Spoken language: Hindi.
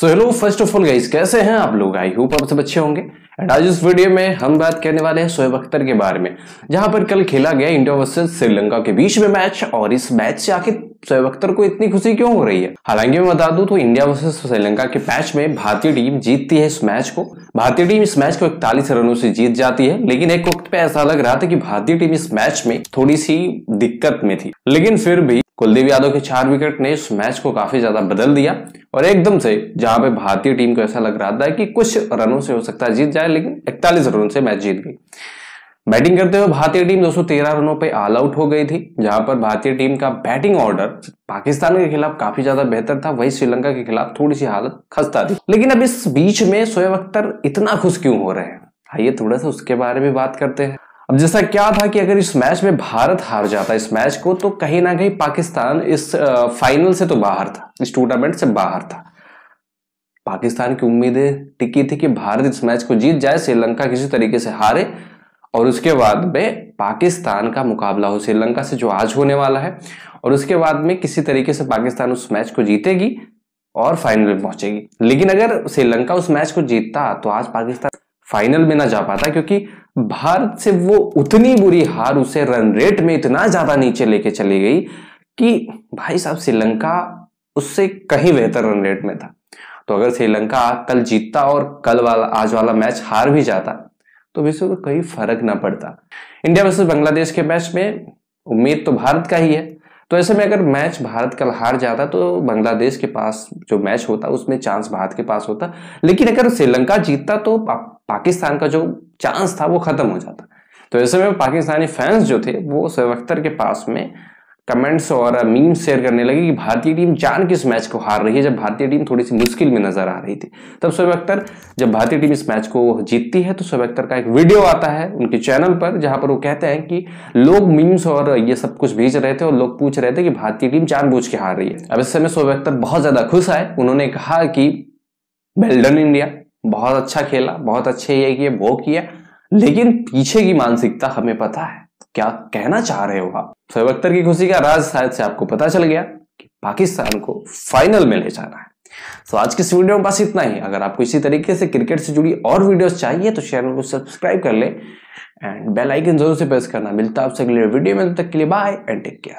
so hello first of all guys कैसे हैं आप लोग आई होप आप सब अच्छे होंगे एंड आज इस वीडियो में हम बात करने वाले हैं शोएब अख्तर के बारे में जहां पर कल खेला गया इंडिया वर्सेस श्रीलंका के बीच में मैच और इस मैच से आखिर शोएब अख्तर को इतनी खुशी क्यों हो रही है हालांकि मैं बता दूं तो इंडिया वर्सेस श्रीलंका के मैच में भारतीय टीम जीतती है इस मैच को भारतीय टीम इस मैच को इकतालीस रनों से जीत जाती है लेकिन एक वक्त पे ऐसा लग रहा था कि भारतीय टीम इस मैच में थोड़ी सी दिक्कत में थी लेकिन फिर भी कुलदीप यादव के चार विकेट ने इस मैच को काफी ज्यादा बदल दिया और एकदम से जहां पे भारतीय टीम को ऐसा लग रहा था कि कुछ रनों से हो सकता है जीत जाए लेकिन इकतालीस रनों से मैच जीत गई बैटिंग करते हुए भारतीय टीम 213 रनों पे ऑल आउट हो गई थी जहां पर भारतीय टीम का बैटिंग ऑर्डर पाकिस्तान के खिलाफ काफी ज्यादा बेहतर था वही श्रीलंका के खिलाफ थोड़ी सी हालत खस्ता थी लेकिन अब इस बीच में शोएब अख्तर इतना खुश क्यों हो रहे हैं आइए थोड़ा सा उसके बारे में बात करते हैं अब जैसा क्या था कि अगर इस मैच में भारत हार जाता इस मैच को तो कहीं ना कहीं पाकिस्तान इस फाइनल से तो बाहर था इस टूर्नामेंट से बाहर था पाकिस्तान की उम्मीदें टिकी थी कि भारत इस मैच को जीत जाए श्रीलंका किसी तरीके से हारे और उसके बाद में पाकिस्तान का मुकाबला हो श्रीलंका से जो आज होने वाला है और उसके बाद में किसी तरीके से पाकिस्तान उस मैच को जीतेगी और फाइनल में पहुंचेगी लेकिन अगर श्रीलंका उस मैच को जीतता तो आज पाकिस्तान फाइनल में ना जा पाता क्योंकि भारत से वो उतनी बुरी हार उसे रन रेट में इतना ज्यादा नीचे लेके चली गई कि भाई साहब श्रीलंका उससे कहीं बेहतर रन रेट में था तो अगर श्रीलंका कल जीतता और कल वाला आज वाला मैच हार भी जाता तो विश्व को कोई फर्क ना पड़ता इंडिया वर्सेस बांग्लादेश के मैच में उम्मीद तो भारत का ही है तो ऐसे में अगर मैच भारत कल हार जाता तो बांग्लादेश के पास जो मैच होता उसमें चांस भारत के पास होता लेकिन अगर श्रीलंका जीतता तो पा, पाकिस्तान का जो चांस था वो खत्म हो जाता तो ऐसे में पाकिस्तानी फैंस जो थे वो शोएब अख्तर के पास में कमेंट्स और मीम्स uh, शेयर करने लगे कि भारतीय टीम जान किस मैच को हार रही है जब भारतीय टीम थोड़ी सी मुश्किल में नजर आ रही थी तब शोएब अख्तर जब भारतीय टीम इस मैच को जीतती है तो शोएब अख्तर का एक वीडियो आता है उनके चैनल पर जहां पर वो कहते हैं कि लोग मीम्स और ये सब कुछ भेज रहे थे और लोग पूछ रहे थे कि भारतीय टीम जानबूझ के हार रही है अब इस समय शोएब अख्तर बहुत ज्यादा खुश आए उन्होंने कहा कि वेल्डन इंडिया बहुत अच्छा खेला बहुत अच्छे ये किए वो किया लेकिन पीछे की मानसिकता हमें पता है क्या कहना चाह रहे हो आप शोएब अख्तर की खुशी का राज शायद से आपको पता चल गया कि पाकिस्तान को फाइनल में ले जाना है तो आज के इस वीडियो में बस इतना ही अगर आपको इसी तरीके से क्रिकेट से जुड़ी और वीडियोस चाहिए तो चैनल को सब्सक्राइब कर ले एंड बेल आइकन जरूर से प्रेस करना मिलता है आपसे अगले वीडियो में तब तक के लिए बाय एंड टेक केयर